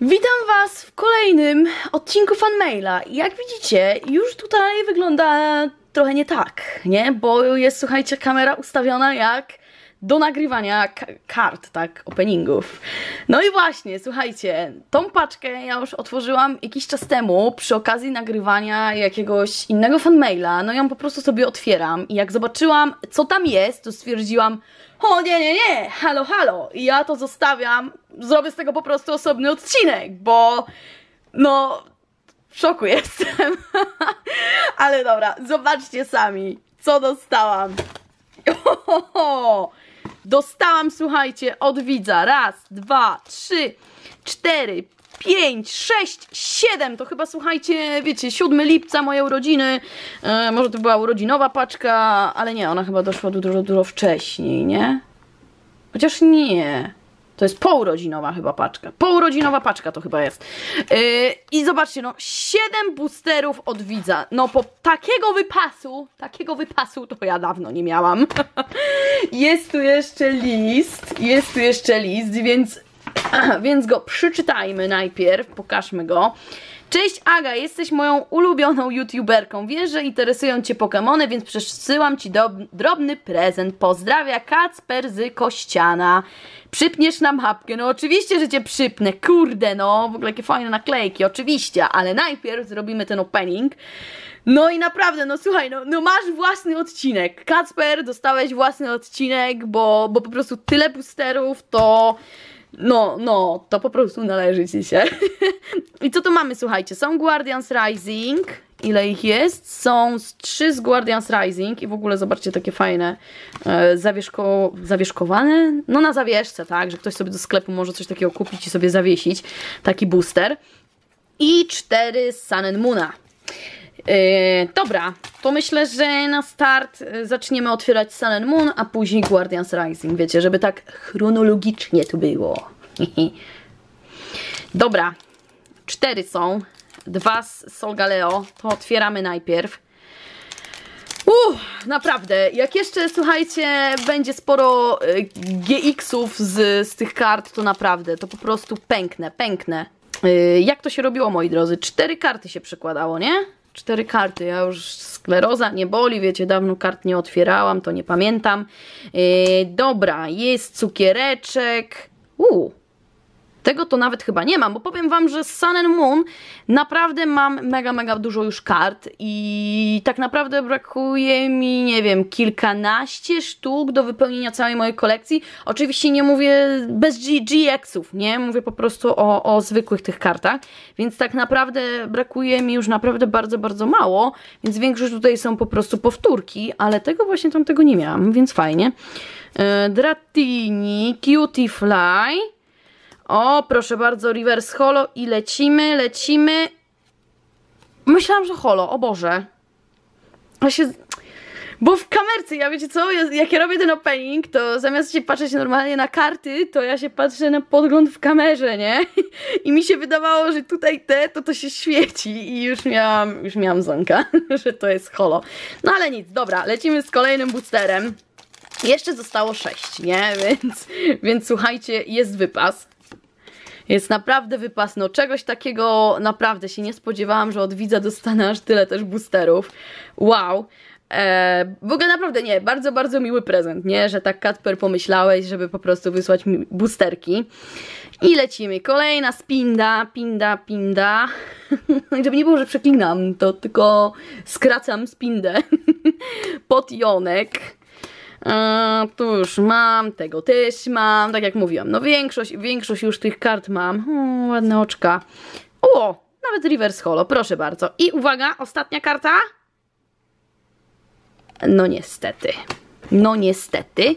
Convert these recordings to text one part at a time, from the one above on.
Witam Was w kolejnym odcinku fanmaila. Jak widzicie, już tutaj wygląda trochę nie tak, nie? Bo jest, słuchajcie, kamera ustawiona jak do nagrywania kart, tak, openingów. No i właśnie, słuchajcie, tą paczkę ja już otworzyłam jakiś czas temu przy okazji nagrywania jakiegoś innego fanmaila, no ją po prostu sobie otwieram i jak zobaczyłam, co tam jest, to stwierdziłam, o nie, nie, nie, halo, halo, I ja to zostawiam, zrobię z tego po prostu osobny odcinek, bo no... W szoku jestem. Ale dobra, zobaczcie sami, co dostałam. Ohoho! Dostałam, słuchajcie, od widza. Raz, dwa, trzy, cztery, pięć, sześć, siedem. to chyba słuchajcie, wiecie, 7 lipca moje urodziny. E, może to była urodzinowa paczka, ale nie, ona chyba doszła dużo, dużo wcześniej, nie? Chociaż nie. To jest pourodzinowa chyba paczka. Pourodzinowa paczka to chyba jest. Yy, I zobaczcie, no, 7 boosterów od widza. No, po takiego wypasu, takiego wypasu to ja dawno nie miałam. jest tu jeszcze list, jest tu jeszcze list, więc, więc go przeczytajmy najpierw, pokażmy go. Cześć Aga, jesteś moją ulubioną youtuberką. Wiem, że interesują Cię pokemony, więc przesyłam Ci drobny prezent. Pozdrawia Kacper z Kościana. Przypniesz nam mapkę. No oczywiście, że Cię przypnę. Kurde, no. W ogóle jakie fajne naklejki, oczywiście. Ale najpierw zrobimy ten opening. No i naprawdę, no słuchaj, no, no masz własny odcinek. Kacper, dostałeś własny odcinek, bo, bo po prostu tyle boosterów to... No, no, to po prostu należy ci się. I co tu mamy, słuchajcie? Są Guardians Rising. Ile ich jest? Są trzy z Guardians Rising i w ogóle zobaczcie takie fajne, e, zawieszko, zawieszkowane, no na zawieszce, tak, że ktoś sobie do sklepu może coś takiego kupić i sobie zawiesić, taki booster. I cztery z Sun and Moona. Yy, dobra, to myślę, że na start y, zaczniemy otwierać Sun Moon, a później Guardians Rising, wiecie, żeby tak chronologicznie to było. dobra, cztery są, dwa z Solgaleo, to otwieramy najpierw. Uff, naprawdę, jak jeszcze, słuchajcie, będzie sporo y, GX-ów z, z tych kart, to naprawdę, to po prostu pękne, pękne. Yy, jak to się robiło, moi drodzy? Cztery karty się przekładało, nie? cztery karty. Ja już skleroza nie boli, wiecie, dawno kart nie otwierałam, to nie pamiętam. Yy, dobra, jest cukiereczek. Uuu, tego to nawet chyba nie mam, bo powiem Wam, że z Sun and Moon naprawdę mam mega, mega dużo już kart i tak naprawdę brakuje mi, nie wiem, kilkanaście sztuk do wypełnienia całej mojej kolekcji. Oczywiście nie mówię bez GX-ów, nie? Mówię po prostu o, o zwykłych tych kartach, więc tak naprawdę brakuje mi już naprawdę bardzo, bardzo mało, więc większość tutaj są po prostu powtórki, ale tego właśnie tam tego nie miałam, więc fajnie. E, Dratini, Cutie Fly... O, proszę bardzo, reverse holo i lecimy, lecimy. Myślałam, że holo, o Boże. Ja się... Bo w kamerce, ja wiecie co, jak ja robię ten opening, to zamiast się patrzeć normalnie na karty, to ja się patrzę na podgląd w kamerze, nie? I mi się wydawało, że tutaj te, to to się świeci i już miałam, już miałam zonka, że to jest holo. No ale nic, dobra, lecimy z kolejnym boosterem. Jeszcze zostało 6, nie? Więc, więc słuchajcie, jest wypas. Jest naprawdę wypasno, czegoś takiego naprawdę się nie spodziewałam, że od widza dostanę aż tyle też boosterów. Wow. Eee, w ogóle naprawdę nie, bardzo, bardzo miły prezent, nie? Że tak Katper pomyślałeś, żeby po prostu wysłać mi boosterki. I lecimy. Kolejna spinda, pinda, pinda. żeby nie było, że przeklinam, to tylko skracam spindę. Potionek. Eee, tu już mam, tego też mam, tak jak mówiłam. No większość, większość już tych kart mam. O, hmm, ładne oczka. O, nawet Reverse Holo, proszę bardzo. I uwaga, ostatnia karta. No niestety. No niestety.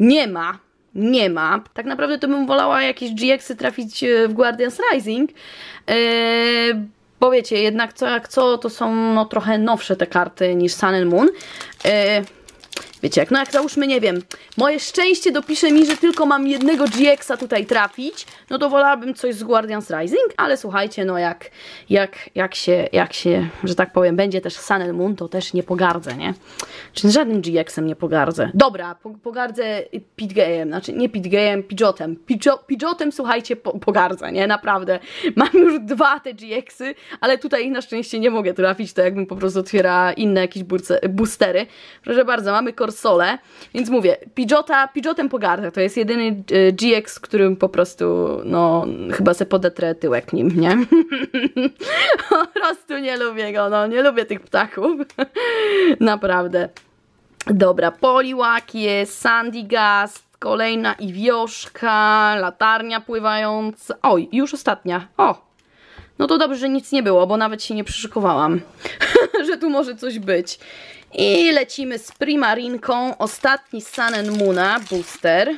Nie ma. Nie ma. Tak naprawdę to bym wolała jakieś GX-y trafić e, w Guardians Rising. Eee, bo wiecie, jednak co jak co, to są no, trochę nowsze te karty niż Sun and Moon. Eee, Wiecie jak, no jak załóżmy, nie wiem, moje szczęście dopisze mi, że tylko mam jednego GX-a tutaj trafić, no to wolałabym coś z Guardians Rising, ale słuchajcie, no jak, jak, jak się, jak się, że tak powiem, będzie też Sun Moon, to też nie pogardzę, nie? Czyli żadnym GX-em nie pogardzę. Dobra, po, pogardzę Pidgejem, znaczy nie Pidgejem, Pidgeotem. Pidgeotem, słuchajcie, po, pogardzę, nie? Naprawdę. Mam już dwa te GX-y, ale tutaj ich na szczęście nie mogę trafić, to jakbym po prostu otwiera inne jakieś burce, boostery. Proszę bardzo, mamy Kors konsolę, więc mówię, Pidgeota, Pidgeotem pogarda, to jest jedyny e, GX, którym po prostu, no, chyba se podetrę tyłek nim, nie? po prostu nie lubię go, no, nie lubię tych ptaków, naprawdę. Dobra, Poliwak jest, Sandygast, kolejna i wioszka, latarnia pływająca, oj, już ostatnia, o, no to dobrze, że nic nie było, bo nawet się nie przyszykowałam. że tu może coś być. I lecimy z Primarinką, ostatni Sun Moona booster.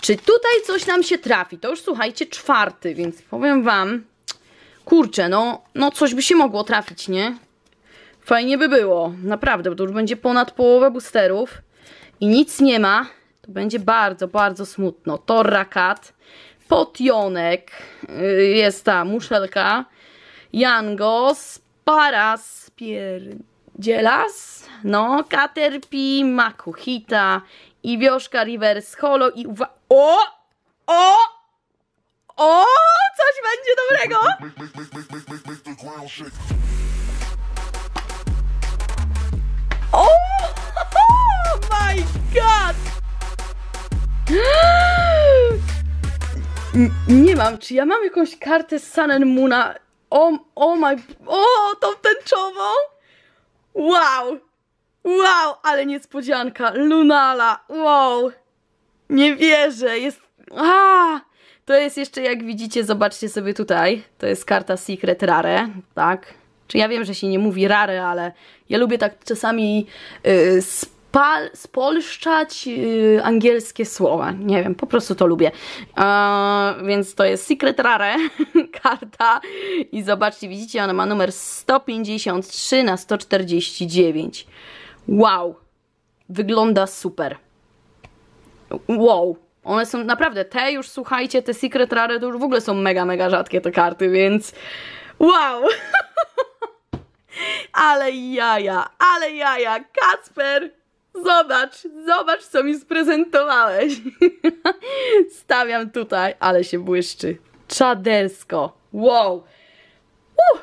Czy tutaj coś nam się trafi? To już słuchajcie, czwarty, więc powiem Wam, kurczę, no, no coś by się mogło trafić, nie? Fajnie by było, naprawdę, bo to już będzie ponad połowę boosterów i nic nie ma, to będzie bardzo, bardzo smutno. Torrakat, Potionek, y, jest ta muszelka, Jangos, Paras, Pierdzielas, no, Caterpie, Makuhita, Wioszka Reverse Holo i uwa... O! O! O! Coś będzie dobrego! O! Oh my god! N nie mam, czy ja mam jakąś kartę Sun and Moona o, o my... O, tą tęczową! Wow! Wow, ale niespodzianka! Lunala! Wow! Nie wierzę, jest... A! To jest jeszcze, jak widzicie, zobaczcie sobie tutaj. To jest karta Secret Rare, tak? Czy ja wiem, że się nie mówi rare, ale ja lubię tak czasami yy, spolszczać yy, angielskie słowa. Nie wiem, po prostu to lubię. E, więc to jest Secret Rare karta i zobaczcie, widzicie, ona ma numer 153 na 149. Wow! Wygląda super. Wow! One są naprawdę, te już słuchajcie, te Secret Rare to już w ogóle są mega, mega rzadkie te karty, więc wow! ale jaja, ale jaja, Kacper! Zobacz, zobacz, co mi sprezentowałeś. Stawiam tutaj, ale się błyszczy. Czadersko. Wow. Uh,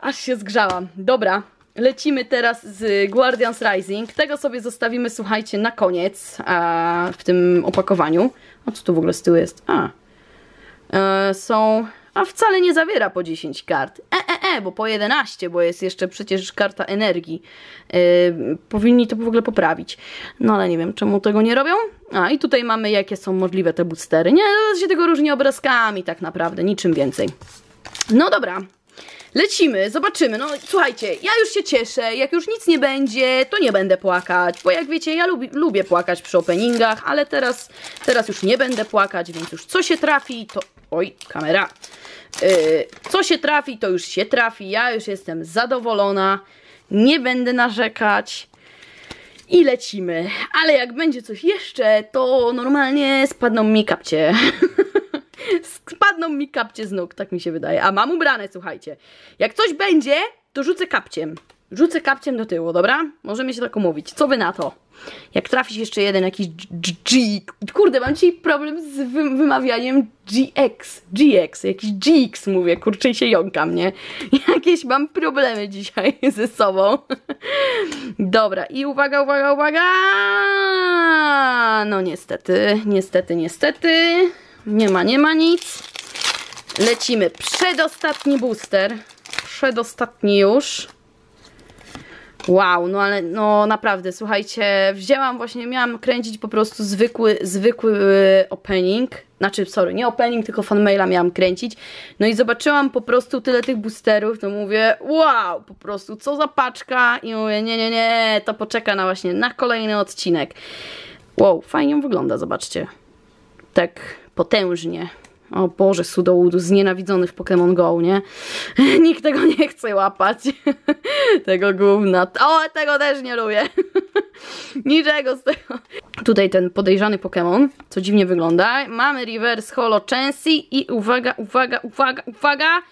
aż się zgrzałam. Dobra, lecimy teraz z Guardians Rising. Tego sobie zostawimy, słuchajcie, na koniec a, w tym opakowaniu. A co tu w ogóle z tyłu jest? A. E, są a wcale nie zawiera po 10 kart. E, e, e, bo po 11, bo jest jeszcze przecież karta energii. Yy, powinni to w ogóle poprawić. No ale nie wiem, czemu tego nie robią. A i tutaj mamy jakie są możliwe te boostery. Nie, no, to się tego różni obrazkami tak naprawdę, niczym więcej. No dobra, Lecimy, zobaczymy. No słuchajcie, ja już się cieszę. Jak już nic nie będzie, to nie będę płakać. Bo jak wiecie, ja lubi, lubię płakać przy openingach, ale teraz, teraz już nie będę płakać, więc już co się trafi, to... Oj, kamera. Y, co się trafi, to już się trafi. Ja już jestem zadowolona. Nie będę narzekać. I lecimy. Ale jak będzie coś jeszcze, to normalnie spadną mi kapcie. spadną mi kapcie z nóg, tak mi się wydaje. A mam ubrane, słuchajcie. Jak coś będzie, to rzucę kapciem. Rzucę kapciem do tyłu, dobra? Możemy się tak umówić. Co by na to? Jak trafisz jeszcze jeden jakiś G... Kurde, mam dzisiaj problem z wy wymawianiem GX. GX, jakiś GX mówię, kurczę się jąkam, nie? Jakieś mam problemy dzisiaj ze sobą. Dobra, i uwaga, uwaga, uwaga! No niestety, niestety, niestety. Nie ma, nie ma nic. Lecimy. Przedostatni booster. Przedostatni już. Wow, no ale no naprawdę, słuchajcie, wzięłam właśnie, miałam kręcić po prostu zwykły, zwykły e, opening, znaczy sorry, nie opening, tylko fanmaila miałam kręcić, no i zobaczyłam po prostu tyle tych boosterów, to mówię, wow, po prostu co za paczka i mówię, nie, nie, nie, to poczeka na właśnie, na kolejny odcinek. Wow, fajnie wygląda, zobaczcie, tak potężnie. O Boże, Sudoudu z nienawidzonych Pokémon Go, nie? Nikt tego nie chce łapać. tego gówna. O, tego też nie lubię. Niczego z tego. Tutaj ten podejrzany Pokémon, co dziwnie wygląda. Mamy Reverse Holo Chansey i uwaga, uwaga, uwaga, uwaga.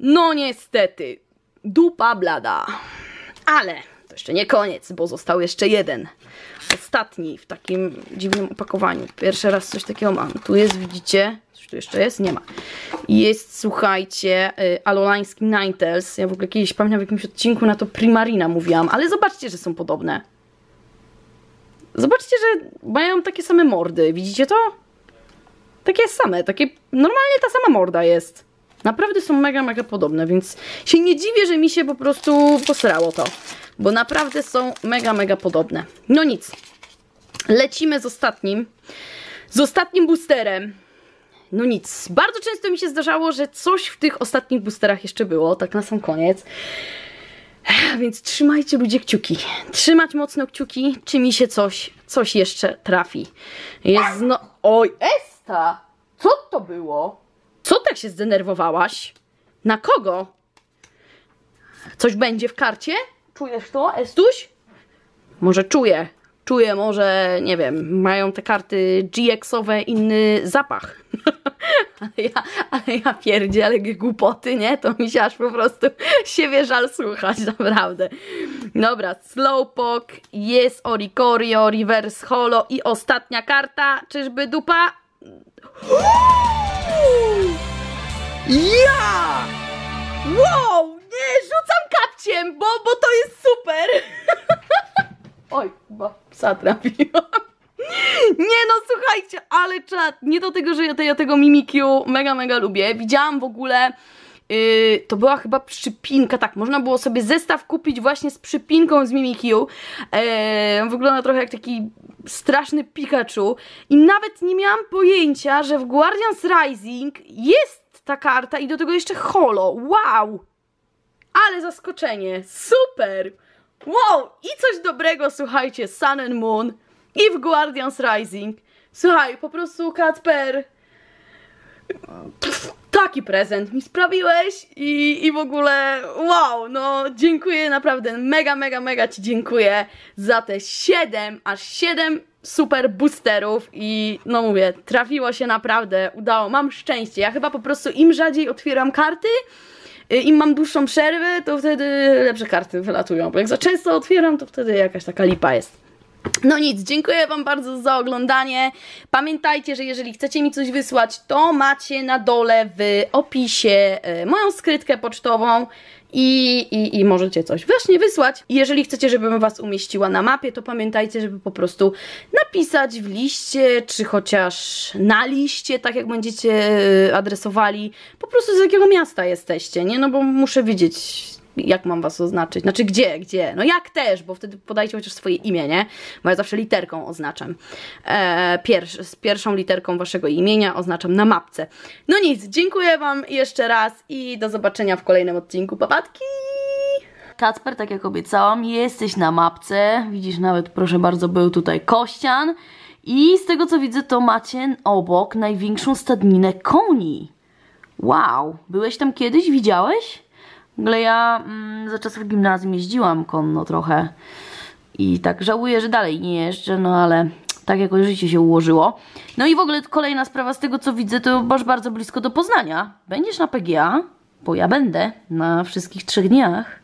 No niestety, dupa blada. Ale to jeszcze nie koniec, bo został jeszcze jeden ostatni w takim dziwnym opakowaniu. Pierwszy raz coś takiego mam. Tu jest, widzicie, coś tu jeszcze jest? Nie ma. Jest, słuchajcie, y, alolański Ninetales. Ja w ogóle kiedyś pamiętam w jakimś odcinku na to Primarina mówiłam, ale zobaczcie, że są podobne. Zobaczcie, że mają takie same mordy. Widzicie to? Takie same, takie normalnie ta sama morda jest. Naprawdę są mega, mega podobne, więc się nie dziwię, że mi się po prostu posrało to bo naprawdę są mega, mega podobne. No nic, lecimy z ostatnim, z ostatnim boosterem. No nic, bardzo często mi się zdarzało, że coś w tych ostatnich boosterach jeszcze było, tak na sam koniec. Więc trzymajcie ludzie kciuki. Trzymać mocno kciuki, czy mi się coś, coś jeszcze trafi. Jest no... Oj, Esta! Co to było? Co tak się zdenerwowałaś? Na kogo? Coś będzie w karcie? Czujesz to, Estuś? Może czuję. Czuję może, nie wiem, mają te karty GX-owe inny zapach. ale, ja, ale ja pierdzie, ale głupoty, nie? To mi się aż po prostu siebie żal słuchać, naprawdę. Dobra, Slowpoke, jest Oricorio, Reverse Holo i ostatnia karta, czyżby dupa? Ja! Wow! Nie, yy, rzucam kapciem, bo, bo to jest super. Oj, chyba psa trafiłam. Nie no, słuchajcie, ale czat, nie do tego, że ja, te, ja tego Mimikyu mega, mega lubię. Widziałam w ogóle, yy, to była chyba przypinka, tak, można było sobie zestaw kupić właśnie z przypinką z Mimikyu. Yy, wygląda trochę jak taki straszny Pikachu i nawet nie miałam pojęcia, że w Guardians Rising jest ta karta i do tego jeszcze holo. Wow! Ale zaskoczenie! Super! Wow! I coś dobrego, słuchajcie, Sun and Moon i w Guardians Rising. Słuchaj, po prostu Kacper... Pff, taki prezent mi sprawiłeś i, i w ogóle wow, no dziękuję naprawdę, mega, mega, mega Ci dziękuję za te 7, aż 7 super boosterów i no mówię, trafiło się naprawdę, udało, mam szczęście, ja chyba po prostu im rzadziej otwieram karty, Y, im mam dłuższą przerwę, to wtedy lepsze karty wylatują, bo jak za często otwieram, to wtedy jakaś taka lipa jest. No nic, dziękuję Wam bardzo za oglądanie. Pamiętajcie, że jeżeli chcecie mi coś wysłać, to macie na dole w opisie y, moją skrytkę pocztową i, i, i możecie coś właśnie wysłać. Jeżeli chcecie, żebym Was umieściła na mapie, to pamiętajcie, żeby po prostu napisać w liście, czy chociaż na liście, tak jak będziecie e, adresowali, po prostu z jakiego miasta jesteście, nie? No bo muszę wiedzieć jak mam was oznaczyć? Znaczy gdzie, gdzie? No jak też, bo wtedy podajcie chociaż swoje imię, nie? Bo ja zawsze literką oznaczam. E, z pierwszą literką waszego imienia oznaczam na mapce. No nic, dziękuję wam jeszcze raz i do zobaczenia w kolejnym odcinku. Papatki! Kacper, tak jak obiecałam, jesteś na mapce. Widzisz, nawet proszę bardzo, był tutaj Kościan. I z tego co widzę, to macie obok największą stadninę koni. Wow, byłeś tam kiedyś? Widziałeś? W ogóle ja mm, za czasów gimnazjum jeździłam konno trochę i tak żałuję, że dalej nie jeżdżę, no ale tak jakoś życie się ułożyło. No i w ogóle kolejna sprawa z tego co widzę, to masz bardzo blisko do Poznania. Będziesz na PGA? Bo ja będę na wszystkich trzech dniach.